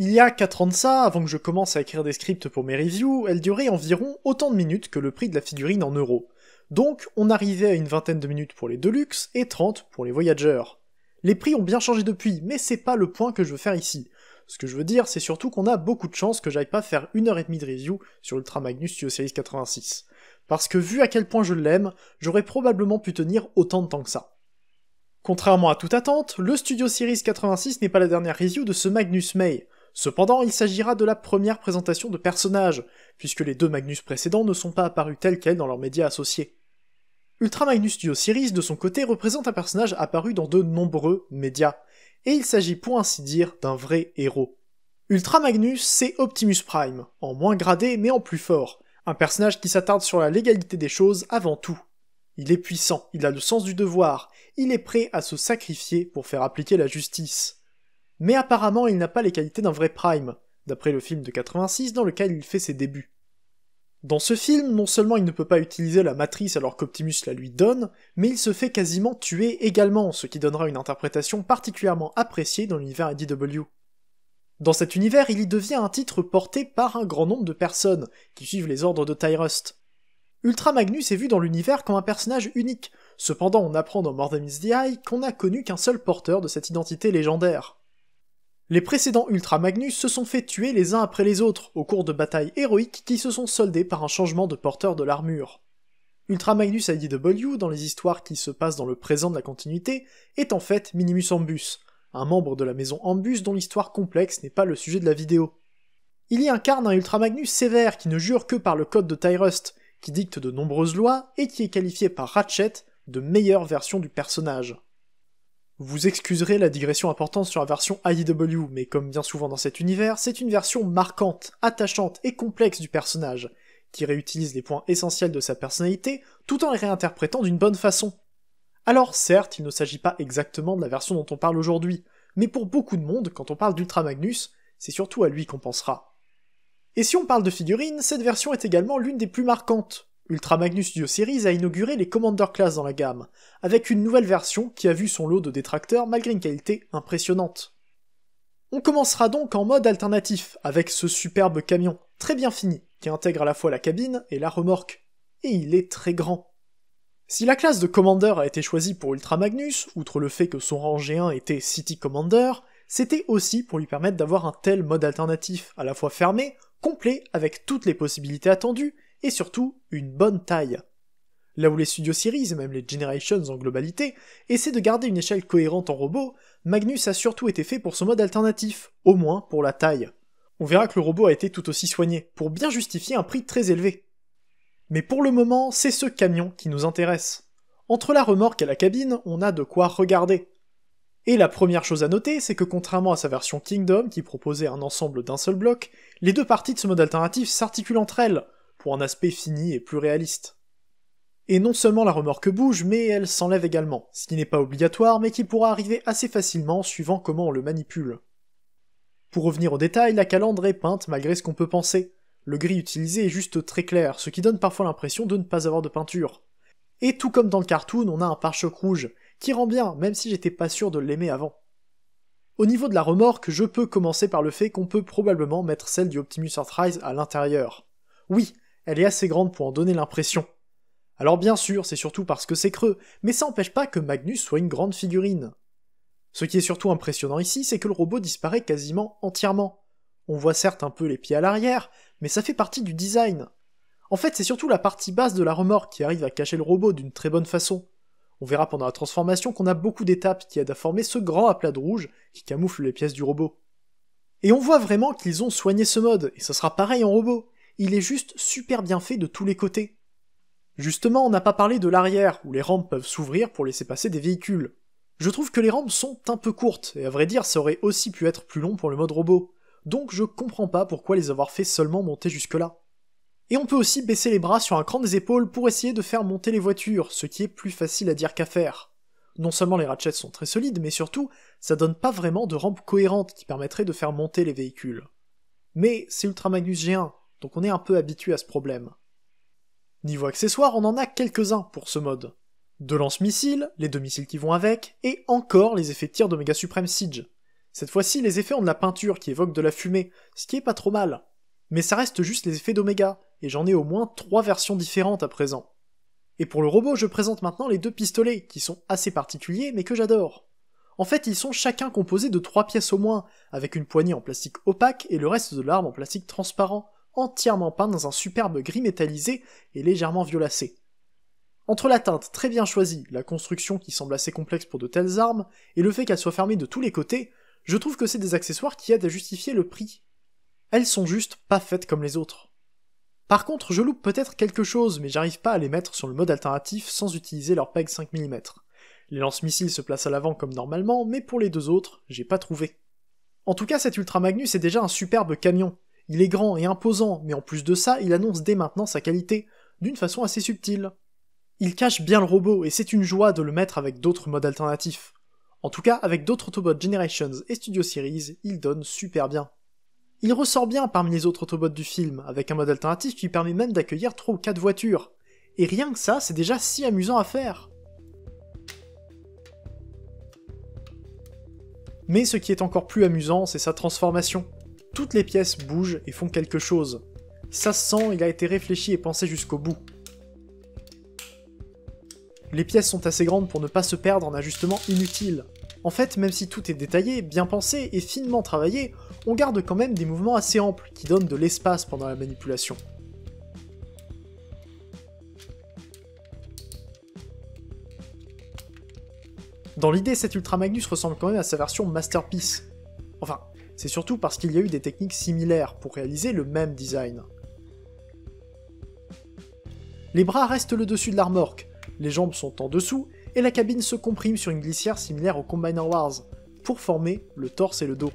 Il y a 4 ans de ça, avant que je commence à écrire des scripts pour mes reviews, elle durait environ autant de minutes que le prix de la figurine en euros. Donc, on arrivait à une vingtaine de minutes pour les Deluxe et 30 pour les Voyageurs. Les prix ont bien changé depuis, mais c'est pas le point que je veux faire ici. Ce que je veux dire, c'est surtout qu'on a beaucoup de chance que j'aille pas faire une heure et demie de review sur Ultra Magnus Studio Series 86. Parce que vu à quel point je l'aime, j'aurais probablement pu tenir autant de temps que ça. Contrairement à toute attente, le Studio Series 86 n'est pas la dernière review de ce Magnus May. Cependant, il s'agira de la première présentation de personnages, puisque les deux Magnus précédents ne sont pas apparus tels quels dans leurs médias associés. Ultra Magnus du de son côté, représente un personnage apparu dans de nombreux médias, et il s'agit pour ainsi dire d'un vrai héros. Ultra Magnus, c'est Optimus Prime, en moins gradé mais en plus fort, un personnage qui s'attarde sur la légalité des choses avant tout. Il est puissant, il a le sens du devoir, il est prêt à se sacrifier pour faire appliquer la justice mais apparemment il n'a pas les qualités d'un vrai Prime, d'après le film de 86 dans lequel il fait ses débuts. Dans ce film, non seulement il ne peut pas utiliser la matrice alors qu'Optimus la lui donne, mais il se fait quasiment tuer également, ce qui donnera une interprétation particulièrement appréciée dans l'univers IDW. Dans cet univers, il y devient un titre porté par un grand nombre de personnes, qui suivent les ordres de Tyrust. Ultra Magnus est vu dans l'univers comme un personnage unique, cependant on apprend dans More Than the Eye qu'on n'a connu qu'un seul porteur de cette identité légendaire. Les précédents Ultra Magnus se sont fait tuer les uns après les autres, au cours de batailles héroïques qui se sont soldées par un changement de porteur de l'armure. Ultra Magnus IDW, dans les histoires qui se passent dans le présent de la continuité, est en fait Minimus Ambus, un membre de la maison Ambus dont l'histoire complexe n'est pas le sujet de la vidéo. Il y incarne un Ultra Magnus sévère qui ne jure que par le code de Tyrust, qui dicte de nombreuses lois et qui est qualifié par Ratchet de meilleure version du personnage. Vous excuserez la digression importante sur la version IEW, mais comme bien souvent dans cet univers, c'est une version marquante, attachante et complexe du personnage, qui réutilise les points essentiels de sa personnalité tout en les réinterprétant d'une bonne façon. Alors certes, il ne s'agit pas exactement de la version dont on parle aujourd'hui, mais pour beaucoup de monde, quand on parle d'Ultramagnus, c'est surtout à lui qu'on pensera. Et si on parle de figurines, cette version est également l'une des plus marquantes. Ultra Magnus Studio Series a inauguré les Commander Class dans la gamme, avec une nouvelle version qui a vu son lot de détracteurs malgré une qualité impressionnante. On commencera donc en mode alternatif avec ce superbe camion, très bien fini, qui intègre à la fois la cabine et la remorque, et il est très grand. Si la classe de Commander a été choisie pour Ultra Magnus, outre le fait que son rang G1 était City Commander, c'était aussi pour lui permettre d'avoir un tel mode alternatif, à la fois fermé, complet, avec toutes les possibilités attendues, et surtout une bonne taille. Là où les Studio Series et même les Generations en globalité essaient de garder une échelle cohérente en robot, Magnus a surtout été fait pour ce mode alternatif, au moins pour la taille. On verra que le robot a été tout aussi soigné, pour bien justifier un prix très élevé. Mais pour le moment, c'est ce camion qui nous intéresse. Entre la remorque et la cabine, on a de quoi regarder. Et la première chose à noter, c'est que contrairement à sa version Kingdom, qui proposait un ensemble d'un seul bloc, les deux parties de ce mode alternatif s'articulent entre elles, pour un aspect fini et plus réaliste. Et non seulement la remorque bouge, mais elle s'enlève également, ce qui n'est pas obligatoire mais qui pourra arriver assez facilement suivant comment on le manipule. Pour revenir au détail, la calandre est peinte malgré ce qu'on peut penser. Le gris utilisé est juste très clair, ce qui donne parfois l'impression de ne pas avoir de peinture. Et tout comme dans le cartoon, on a un pare-choc rouge, qui rend bien, même si j'étais pas sûr de l'aimer avant. Au niveau de la remorque, je peux commencer par le fait qu'on peut probablement mettre celle du Optimus Arthrise à l'intérieur. Oui, elle est assez grande pour en donner l'impression. Alors bien sûr, c'est surtout parce que c'est creux, mais ça n'empêche pas que Magnus soit une grande figurine. Ce qui est surtout impressionnant ici, c'est que le robot disparaît quasiment entièrement. On voit certes un peu les pieds à l'arrière, mais ça fait partie du design. En fait, c'est surtout la partie basse de la remorque qui arrive à cacher le robot d'une très bonne façon. On verra pendant la transformation qu'on a beaucoup d'étapes qui aident à former ce grand aplat de rouge qui camoufle les pièces du robot. Et on voit vraiment qu'ils ont soigné ce mode, et ça sera pareil en robot il est juste super bien fait de tous les côtés. Justement, on n'a pas parlé de l'arrière, où les rampes peuvent s'ouvrir pour laisser passer des véhicules. Je trouve que les rampes sont un peu courtes, et à vrai dire, ça aurait aussi pu être plus long pour le mode robot. Donc je comprends pas pourquoi les avoir fait seulement monter jusque-là. Et on peut aussi baisser les bras sur un cran des épaules pour essayer de faire monter les voitures, ce qui est plus facile à dire qu'à faire. Non seulement les ratchets sont très solides, mais surtout, ça donne pas vraiment de rampes cohérente qui permettrait de faire monter les véhicules. Mais c'est Ultramagnus G1, donc on est un peu habitué à ce problème. Niveau accessoires, on en a quelques-uns pour ce mode. Deux lance-missiles, les deux missiles qui vont avec, et encore les effets de tir d'Omega Supreme Siege. Cette fois-ci, les effets ont de la peinture qui évoque de la fumée, ce qui est pas trop mal. Mais ça reste juste les effets d'Omega, et j'en ai au moins trois versions différentes à présent. Et pour le robot, je présente maintenant les deux pistolets, qui sont assez particuliers mais que j'adore. En fait, ils sont chacun composés de trois pièces au moins, avec une poignée en plastique opaque et le reste de l'arme en plastique transparent, entièrement peint dans un superbe gris métallisé et légèrement violacé. Entre la teinte très bien choisie, la construction qui semble assez complexe pour de telles armes, et le fait qu'elles soient fermées de tous les côtés, je trouve que c'est des accessoires qui aident à justifier le prix. Elles sont juste pas faites comme les autres. Par contre, je loupe peut-être quelque chose, mais j'arrive pas à les mettre sur le mode alternatif sans utiliser leur PEG 5 mm. Les lance-missiles se placent à l'avant comme normalement, mais pour les deux autres, j'ai pas trouvé. En tout cas, cet Ultra Magnus est déjà un superbe camion, il est grand et imposant, mais en plus de ça, il annonce dès maintenant sa qualité, d'une façon assez subtile. Il cache bien le robot, et c'est une joie de le mettre avec d'autres modes alternatifs. En tout cas, avec d'autres Autobots Generations et Studio Series, il donne super bien. Il ressort bien parmi les autres Autobots du film, avec un mode alternatif qui permet même d'accueillir 3 ou 4 voitures. Et rien que ça, c'est déjà si amusant à faire. Mais ce qui est encore plus amusant, c'est sa transformation toutes les pièces bougent et font quelque chose. Ça se sent, il a été réfléchi et pensé jusqu'au bout. Les pièces sont assez grandes pour ne pas se perdre en ajustements inutiles. En fait, même si tout est détaillé, bien pensé et finement travaillé, on garde quand même des mouvements assez amples qui donnent de l'espace pendant la manipulation. Dans l'idée, cet Ultra Magnus ressemble quand même à sa version Masterpiece. Enfin, c'est surtout parce qu'il y a eu des techniques similaires pour réaliser le même design. Les bras restent le dessus de la remorque, les jambes sont en dessous, et la cabine se comprime sur une glissière similaire au Combiner Wars, pour former le torse et le dos.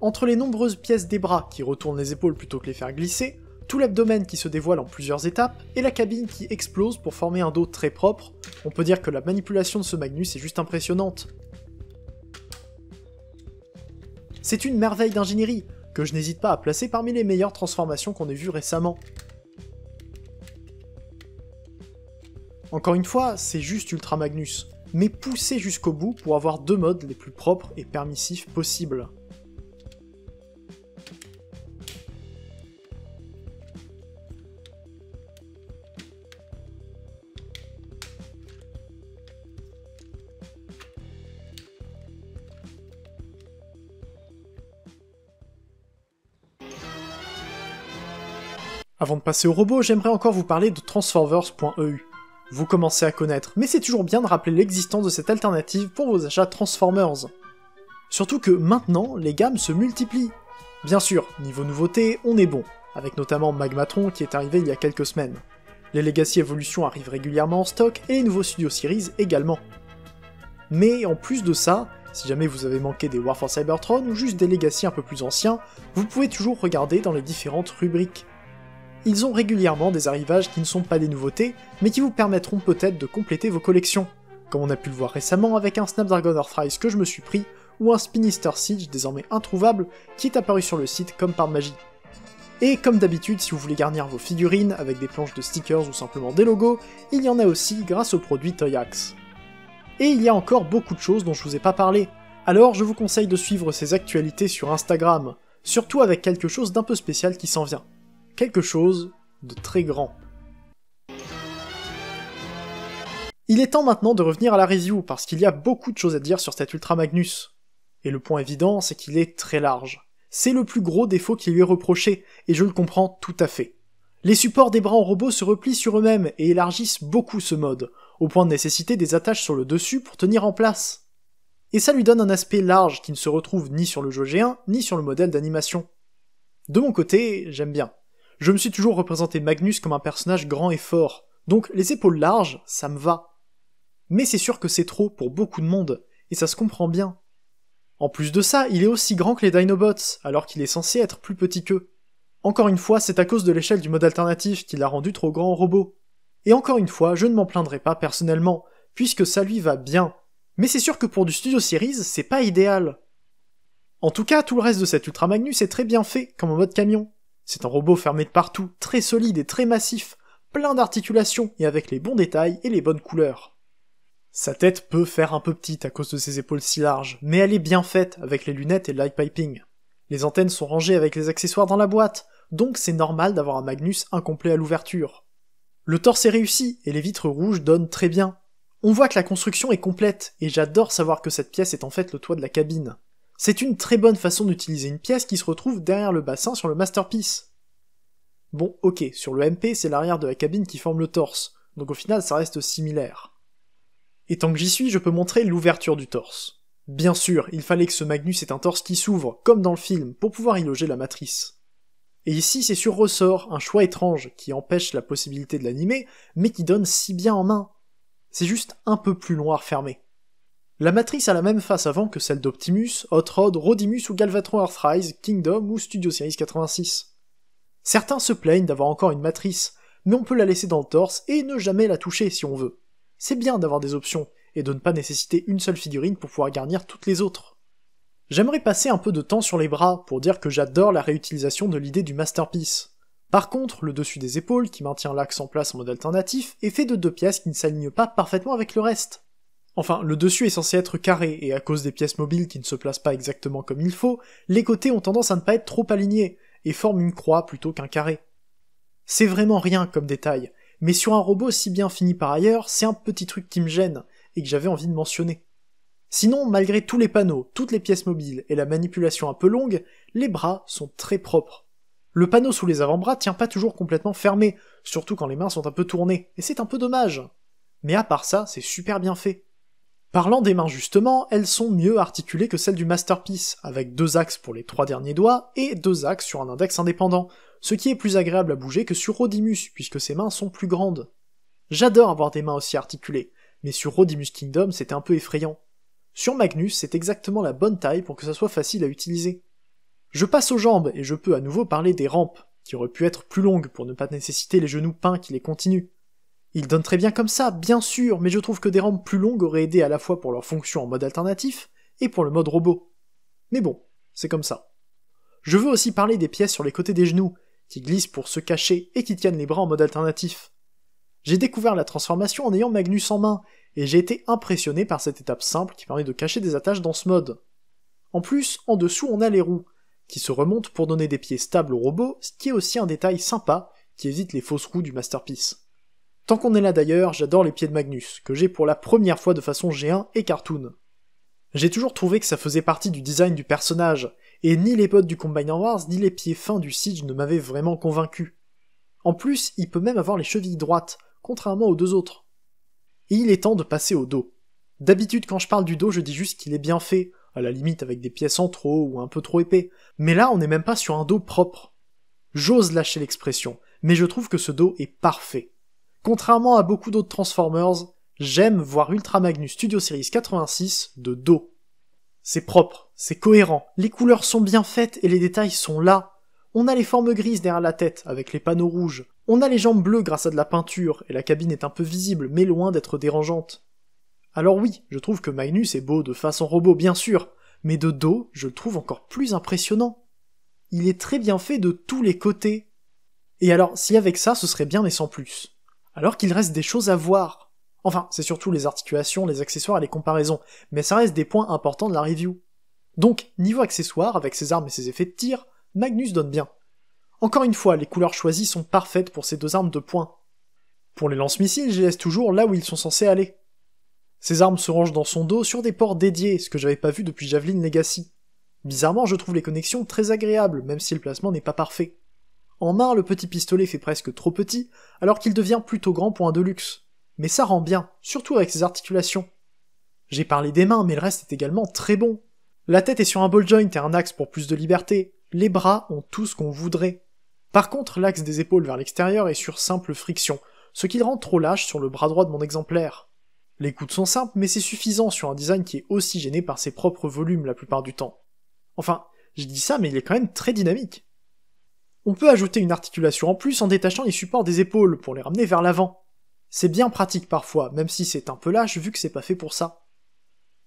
Entre les nombreuses pièces des bras qui retournent les épaules plutôt que les faire glisser, tout l'abdomen qui se dévoile en plusieurs étapes, et la cabine qui explose pour former un dos très propre, on peut dire que la manipulation de ce Magnus est juste impressionnante, c'est une merveille d'ingénierie, que je n'hésite pas à placer parmi les meilleures transformations qu'on ait vues récemment. Encore une fois, c'est juste Ultra Magnus, mais poussé jusqu'au bout pour avoir deux modes les plus propres et permissifs possibles. Avant de passer au robot, j'aimerais encore vous parler de Transformers.eu. Vous commencez à connaître, mais c'est toujours bien de rappeler l'existence de cette alternative pour vos achats Transformers. Surtout que maintenant, les gammes se multiplient. Bien sûr, niveau nouveautés, on est bon, avec notamment Magmatron qui est arrivé il y a quelques semaines. Les Legacy Evolution arrivent régulièrement en stock et les nouveaux Studio Series également. Mais en plus de ça, si jamais vous avez manqué des War for Cybertron ou juste des Legacy un peu plus anciens, vous pouvez toujours regarder dans les différentes rubriques ils ont régulièrement des arrivages qui ne sont pas des nouveautés, mais qui vous permettront peut-être de compléter vos collections, comme on a pu le voir récemment avec un Snapdragon Earthrise que je me suis pris, ou un Spinister Siege désormais introuvable qui est apparu sur le site comme par magie. Et comme d'habitude, si vous voulez garnir vos figurines avec des planches de stickers ou simplement des logos, il y en a aussi grâce au produit Toyax. Et il y a encore beaucoup de choses dont je vous ai pas parlé, alors je vous conseille de suivre ces actualités sur Instagram, surtout avec quelque chose d'un peu spécial qui s'en vient quelque chose de très grand. Il est temps maintenant de revenir à la review, parce qu'il y a beaucoup de choses à dire sur cet Ultra Magnus. Et le point évident, c'est qu'il est très large. C'est le plus gros défaut qui lui est reproché, et je le comprends tout à fait. Les supports des bras en robot se replient sur eux-mêmes et élargissent beaucoup ce mode, au point de nécessiter des attaches sur le dessus pour tenir en place. Et ça lui donne un aspect large qui ne se retrouve ni sur le jeu G1, ni sur le modèle d'animation. De mon côté, j'aime bien. Je me suis toujours représenté Magnus comme un personnage grand et fort, donc les épaules larges, ça me va. Mais c'est sûr que c'est trop pour beaucoup de monde, et ça se comprend bien. En plus de ça, il est aussi grand que les Dinobots, alors qu'il est censé être plus petit qu'eux. Encore une fois, c'est à cause de l'échelle du mode alternatif qu'il a rendu trop grand au robot. Et encore une fois, je ne m'en plaindrai pas personnellement, puisque ça lui va bien. Mais c'est sûr que pour du Studio Series, c'est pas idéal. En tout cas, tout le reste de cet Ultra Magnus est très bien fait, comme en mode camion. C'est un robot fermé de partout, très solide et très massif, plein d'articulations et avec les bons détails et les bonnes couleurs. Sa tête peut faire un peu petite à cause de ses épaules si larges, mais elle est bien faite avec les lunettes et le light piping. Les antennes sont rangées avec les accessoires dans la boîte, donc c'est normal d'avoir un Magnus incomplet à l'ouverture. Le torse est réussi et les vitres rouges donnent très bien. On voit que la construction est complète et j'adore savoir que cette pièce est en fait le toit de la cabine. C'est une très bonne façon d'utiliser une pièce qui se retrouve derrière le bassin sur le masterpiece. Bon, ok, sur le MP, c'est l'arrière de la cabine qui forme le torse, donc au final ça reste similaire. Et tant que j'y suis, je peux montrer l'ouverture du torse. Bien sûr, il fallait que ce Magnus ait un torse qui s'ouvre, comme dans le film, pour pouvoir y loger la matrice. Et ici, c'est sur ressort, un choix étrange qui empêche la possibilité de l'animer, mais qui donne si bien en main. C'est juste un peu plus noir fermé. La matrice a la même face avant que celle d'Optimus, Hot Rod, Rodimus ou Galvatron Earthrise, Kingdom ou Studio Series 86. Certains se plaignent d'avoir encore une matrice, mais on peut la laisser dans le torse et ne jamais la toucher si on veut. C'est bien d'avoir des options, et de ne pas nécessiter une seule figurine pour pouvoir garnir toutes les autres. J'aimerais passer un peu de temps sur les bras pour dire que j'adore la réutilisation de l'idée du masterpiece. Par contre, le dessus des épaules, qui maintient l'axe en place en mode alternatif, est fait de deux pièces qui ne s'alignent pas parfaitement avec le reste. Enfin, le dessus est censé être carré, et à cause des pièces mobiles qui ne se placent pas exactement comme il faut, les côtés ont tendance à ne pas être trop alignés, et forment une croix plutôt qu'un carré. C'est vraiment rien comme détail, mais sur un robot si bien fini par ailleurs, c'est un petit truc qui me gêne, et que j'avais envie de mentionner. Sinon, malgré tous les panneaux, toutes les pièces mobiles et la manipulation un peu longue, les bras sont très propres. Le panneau sous les avant-bras tient pas toujours complètement fermé, surtout quand les mains sont un peu tournées, et c'est un peu dommage. Mais à part ça, c'est super bien fait. Parlant des mains justement, elles sont mieux articulées que celles du Masterpiece, avec deux axes pour les trois derniers doigts et deux axes sur un index indépendant, ce qui est plus agréable à bouger que sur Rodimus, puisque ses mains sont plus grandes. J'adore avoir des mains aussi articulées, mais sur Rodimus Kingdom c'est un peu effrayant. Sur Magnus, c'est exactement la bonne taille pour que ça soit facile à utiliser. Je passe aux jambes, et je peux à nouveau parler des rampes, qui auraient pu être plus longues pour ne pas nécessiter les genoux peints qui les continuent. Il donne très bien comme ça, bien sûr, mais je trouve que des rampes plus longues auraient aidé à la fois pour leur fonction en mode alternatif et pour le mode robot. Mais bon, c'est comme ça. Je veux aussi parler des pièces sur les côtés des genoux, qui glissent pour se cacher et qui tiennent les bras en mode alternatif. J'ai découvert la transformation en ayant Magnus en main, et j'ai été impressionné par cette étape simple qui permet de cacher des attaches dans ce mode. En plus, en dessous on a les roues, qui se remontent pour donner des pieds stables au robot, ce qui est aussi un détail sympa qui évite les fausses roues du Masterpiece. Tant qu'on est là d'ailleurs, j'adore les pieds de Magnus, que j'ai pour la première fois de façon G1 et cartoon. J'ai toujours trouvé que ça faisait partie du design du personnage, et ni les potes du Combiner Wars ni les pieds fins du Siege ne m'avaient vraiment convaincu. En plus, il peut même avoir les chevilles droites, contrairement aux deux autres. Et il est temps de passer au dos. D'habitude, quand je parle du dos, je dis juste qu'il est bien fait, à la limite avec des pièces en trop ou un peu trop épais, mais là, on n'est même pas sur un dos propre. J'ose lâcher l'expression, mais je trouve que ce dos est parfait. Contrairement à beaucoup d'autres Transformers, j'aime voir Ultra Magnus Studio Series 86 de dos. C'est propre, c'est cohérent, les couleurs sont bien faites et les détails sont là. On a les formes grises derrière la tête avec les panneaux rouges, on a les jambes bleues grâce à de la peinture et la cabine est un peu visible mais loin d'être dérangeante. Alors oui, je trouve que Magnus est beau de façon robot bien sûr, mais de dos, je le trouve encore plus impressionnant. Il est très bien fait de tous les côtés. Et alors, si avec ça, ce serait bien mais sans plus alors qu'il reste des choses à voir. Enfin, c'est surtout les articulations, les accessoires et les comparaisons, mais ça reste des points importants de la review. Donc, niveau accessoires, avec ses armes et ses effets de tir, Magnus donne bien. Encore une fois, les couleurs choisies sont parfaites pour ces deux armes de points. Pour les lance-missiles, je laisse toujours là où ils sont censés aller. Ces armes se rangent dans son dos sur des ports dédiés, ce que j'avais pas vu depuis Javelin Legacy. Bizarrement, je trouve les connexions très agréables, même si le placement n'est pas parfait. En main, le petit pistolet fait presque trop petit, alors qu'il devient plutôt grand pour un de luxe. Mais ça rend bien, surtout avec ses articulations. J'ai parlé des mains, mais le reste est également très bon. La tête est sur un ball joint et un axe pour plus de liberté. Les bras ont tout ce qu'on voudrait. Par contre, l'axe des épaules vers l'extérieur est sur simple friction, ce qui le rend trop lâche sur le bras droit de mon exemplaire. Les coudes sont simples, mais c'est suffisant sur un design qui est aussi gêné par ses propres volumes la plupart du temps. Enfin, j'ai dit ça, mais il est quand même très dynamique. On peut ajouter une articulation en plus en détachant les supports des épaules pour les ramener vers l'avant. C'est bien pratique parfois, même si c'est un peu lâche vu que c'est pas fait pour ça.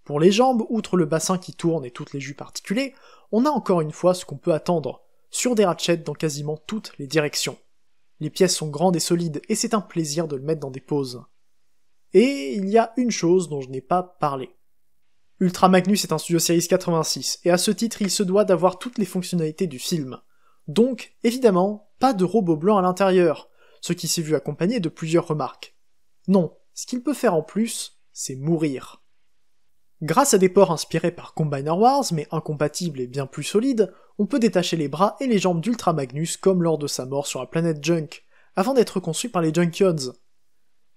Pour les jambes, outre le bassin qui tourne et toutes les jupes articulées, on a encore une fois ce qu'on peut attendre, sur des ratchets dans quasiment toutes les directions. Les pièces sont grandes et solides, et c'est un plaisir de le mettre dans des poses. Et il y a une chose dont je n'ai pas parlé. Ultra Magnus est un studio Series 86, et à ce titre il se doit d'avoir toutes les fonctionnalités du film. Donc, évidemment, pas de robot blanc à l'intérieur, ce qui s'est vu accompagné de plusieurs remarques. Non, ce qu'il peut faire en plus, c'est mourir. Grâce à des ports inspirés par Combiner Wars, mais incompatibles et bien plus solides, on peut détacher les bras et les jambes d'Ultramagnus comme lors de sa mort sur la planète Junk, avant d'être conçu par les Junkions.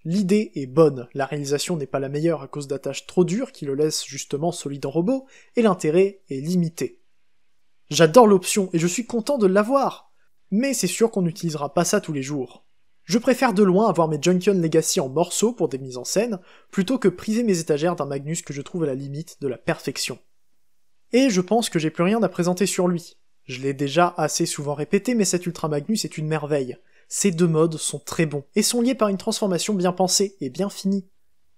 L'idée est bonne, la réalisation n'est pas la meilleure à cause d'attaches trop dures qui le laissent justement solide en robot, et l'intérêt est limité. J'adore l'option et je suis content de l'avoir. Mais c'est sûr qu'on n'utilisera pas ça tous les jours. Je préfère de loin avoir mes Junkion Legacy en morceaux pour des mises en scène, plutôt que priser mes étagères d'un Magnus que je trouve à la limite de la perfection. Et je pense que j'ai plus rien à présenter sur lui. Je l'ai déjà assez souvent répété, mais cet Ultra Magnus est une merveille. Ses deux modes sont très bons, et sont liés par une transformation bien pensée et bien finie.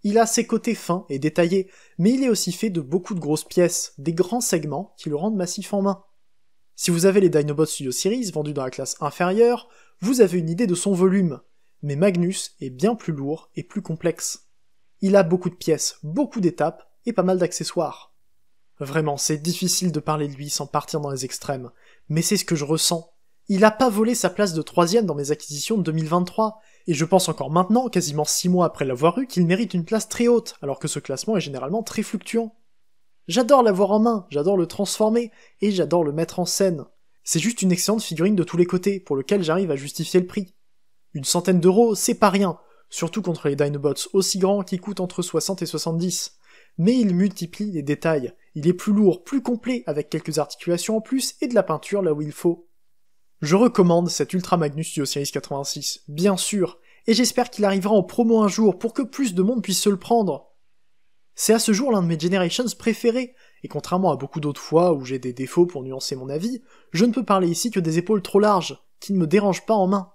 Il a ses côtés fins et détaillés, mais il est aussi fait de beaucoup de grosses pièces, des grands segments qui le rendent massif en main. Si vous avez les Dinobots Studio Series vendus dans la classe inférieure, vous avez une idée de son volume, mais Magnus est bien plus lourd et plus complexe. Il a beaucoup de pièces, beaucoup d'étapes et pas mal d'accessoires. Vraiment, c'est difficile de parler de lui sans partir dans les extrêmes, mais c'est ce que je ressens. Il a pas volé sa place de troisième dans mes acquisitions de 2023, et je pense encore maintenant, quasiment six mois après l'avoir eu, qu'il mérite une place très haute, alors que ce classement est généralement très fluctuant. J'adore l'avoir en main, j'adore le transformer, et j'adore le mettre en scène. C'est juste une excellente figurine de tous les côtés, pour lequel j'arrive à justifier le prix. Une centaine d'euros, c'est pas rien, surtout contre les Dinobots aussi grands qui coûtent entre 60 et 70. Mais il multiplie les détails, il est plus lourd, plus complet, avec quelques articulations en plus et de la peinture là où il faut. Je recommande cet Ultra Magnus du Osiris 86, bien sûr, et j'espère qu'il arrivera en promo un jour pour que plus de monde puisse se le prendre. C'est à ce jour l'un de mes Generations préférés, et contrairement à beaucoup d'autres fois où j'ai des défauts pour nuancer mon avis, je ne peux parler ici que des épaules trop larges, qui ne me dérangent pas en main.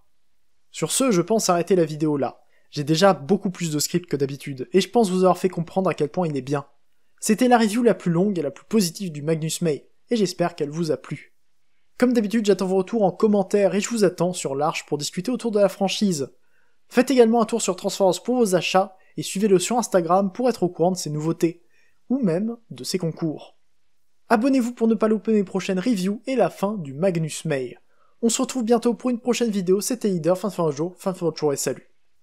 Sur ce, je pense arrêter la vidéo là. J'ai déjà beaucoup plus de script que d'habitude, et je pense vous avoir fait comprendre à quel point il est bien. C'était la review la plus longue et la plus positive du Magnus May, et j'espère qu'elle vous a plu. Comme d'habitude, j'attends vos retours en commentaire et je vous attends sur l'Arche pour discuter autour de la franchise. Faites également un tour sur Transformers pour vos achats, et suivez-le sur Instagram pour être au courant de ses nouveautés, ou même de ses concours. Abonnez-vous pour ne pas louper mes prochaines reviews et la fin du Magnus Mail. On se retrouve bientôt pour une prochaine vidéo, c'était Leader, fin de fin de jour, fin de fin de jour et salut